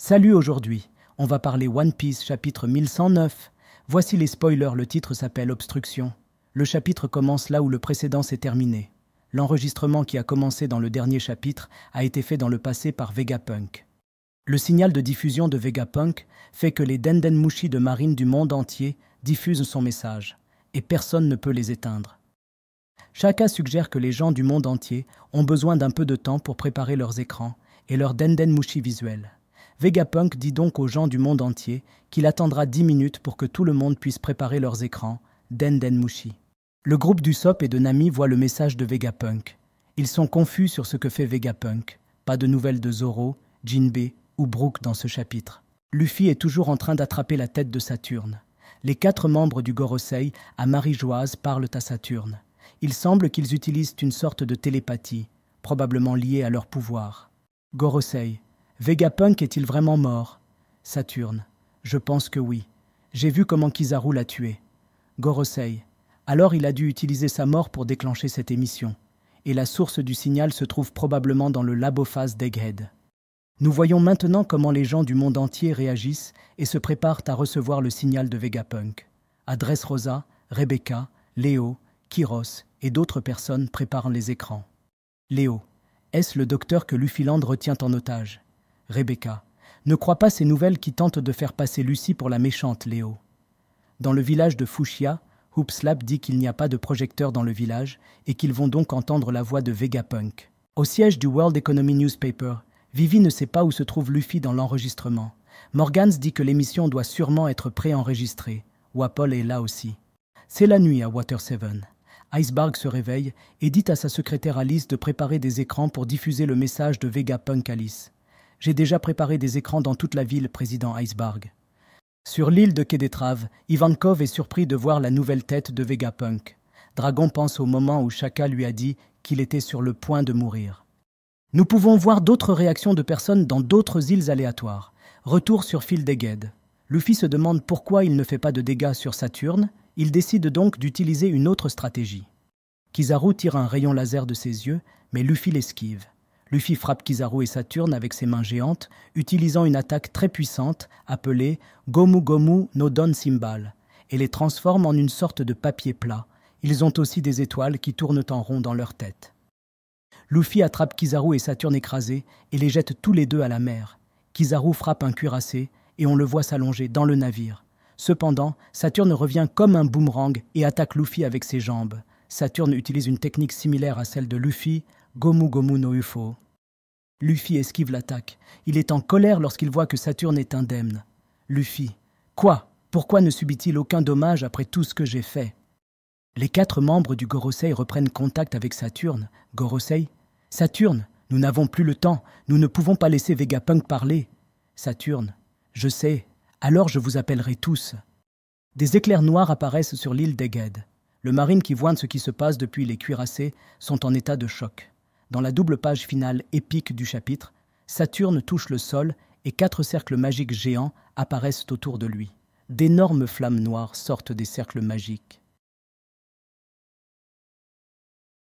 Salut aujourd'hui, on va parler One Piece chapitre 1109. Voici les spoilers, le titre s'appelle Obstruction. Le chapitre commence là où le précédent s'est terminé. L'enregistrement qui a commencé dans le dernier chapitre a été fait dans le passé par Vegapunk. Le signal de diffusion de Vegapunk fait que les Dendenmushi de marine du monde entier diffusent son message, et personne ne peut les éteindre. Chaka suggère que les gens du monde entier ont besoin d'un peu de temps pour préparer leurs écrans et leurs Dendenmushi visuels. Vegapunk dit donc aux gens du monde entier qu'il attendra dix minutes pour que tout le monde puisse préparer leurs écrans, Den Den Mushi. Le groupe du SOP et de Nami voit le message de Vegapunk. Ils sont confus sur ce que fait Vegapunk. Pas de nouvelles de Zoro, Jinbe ou Brook dans ce chapitre. Luffy est toujours en train d'attraper la tête de Saturne. Les quatre membres du Gorosei à Marie-Joise, parlent à Saturne. Il semble qu'ils utilisent une sorte de télépathie, probablement liée à leur pouvoir. Gorosei, Vegapunk est-il vraiment mort Saturne. Je pense que oui. J'ai vu comment Kizaru l'a tué. Gorosei. Alors il a dû utiliser sa mort pour déclencher cette émission. Et la source du signal se trouve probablement dans le labophase d'Egghead. Nous voyons maintenant comment les gens du monde entier réagissent et se préparent à recevoir le signal de Vegapunk. Adresse Rosa, Rebecca, Léo, Kiros et d'autres personnes préparent les écrans. Léo. Est-ce le docteur que Lufiland retient en otage Rebecca, ne crois pas ces nouvelles qui tentent de faire passer Lucie pour la méchante, Léo. Dans le village de Fuchsia, Hoopslap dit qu'il n'y a pas de projecteur dans le village et qu'ils vont donc entendre la voix de Vegapunk. Au siège du World Economy Newspaper, Vivi ne sait pas où se trouve Luffy dans l'enregistrement. Morgans dit que l'émission doit sûrement être préenregistrée. Wapol est là aussi. C'est la nuit à Water Seven. Iceberg se réveille et dit à sa secrétaire Alice de préparer des écrans pour diffuser le message de Vegapunk Alice. J'ai déjà préparé des écrans dans toute la ville, président Iceberg. Sur l'île de Kedetrave, Ivankov est surpris de voir la nouvelle tête de Vegapunk. Dragon pense au moment où Chaka lui a dit qu'il était sur le point de mourir. Nous pouvons voir d'autres réactions de personnes dans d'autres îles aléatoires. Retour sur Field Luffy se demande pourquoi il ne fait pas de dégâts sur Saturne, il décide donc d'utiliser une autre stratégie. Kizaru tire un rayon laser de ses yeux, mais Luffy l'esquive. Luffy frappe Kizaru et Saturne avec ses mains géantes, utilisant une attaque très puissante appelée Gomu Gomu no Don Simbal, et les transforme en une sorte de papier plat. Ils ont aussi des étoiles qui tournent en rond dans leur tête. Luffy attrape Kizaru et Saturne écrasés et les jette tous les deux à la mer. Kizaru frappe un cuirassé et on le voit s'allonger dans le navire. Cependant, Saturne revient comme un boomerang et attaque Luffy avec ses jambes. Saturne utilise une technique similaire à celle de Luffy, Gomu Gomu no UFO. Luffy esquive l'attaque. Il est en colère lorsqu'il voit que Saturne est indemne. Luffy. Quoi Pourquoi ne subit-il aucun dommage après tout ce que j'ai fait Les quatre membres du Gorosei reprennent contact avec Saturne. Gorosei Saturne, nous n'avons plus le temps. Nous ne pouvons pas laisser Vegapunk parler. Saturne. Je sais. Alors je vous appellerai tous. Des éclairs noirs apparaissent sur l'île d'Eged. Le marine qui voit ce qui se passe depuis les cuirassés sont en état de choc. Dans la double page finale épique du chapitre, Saturne touche le sol et quatre cercles magiques géants apparaissent autour de lui. D'énormes flammes noires sortent des cercles magiques.